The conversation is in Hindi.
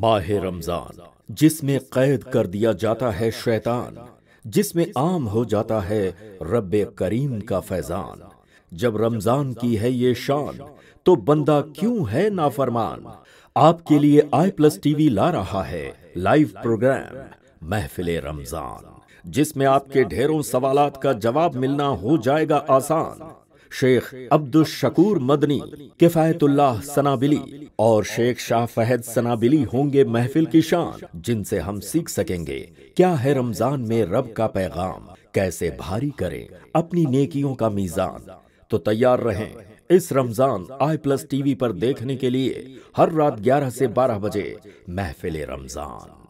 माह रमजान जिसमें कैद कर दिया जाता है शैतान जिसमें आम हो जाता है रब करीम का फैजान जब रमजान की है ये शान तो बंदा क्यों है नाफरमान आपके लिए आई प्लस टीवी ला रहा है लाइव प्रोग्राम महफिल रमजान जिसमें आपके ढेरों सवाल का जवाब मिलना हो जाएगा आसान शेख अब्दुल शकूर मदनी किफायतुल्लाह सनाबिली और शेख शाह फहद सनाबिली होंगे महफिल की शान जिनसे हम सीख सकेंगे क्या है रमजान में रब का पैगाम कैसे भारी करें अपनी नेकियों का मीजान तो तैयार रहें इस रमजान आई प्लस टीवी पर देखने के लिए हर रात 11 से 12 बजे महफिल रमजान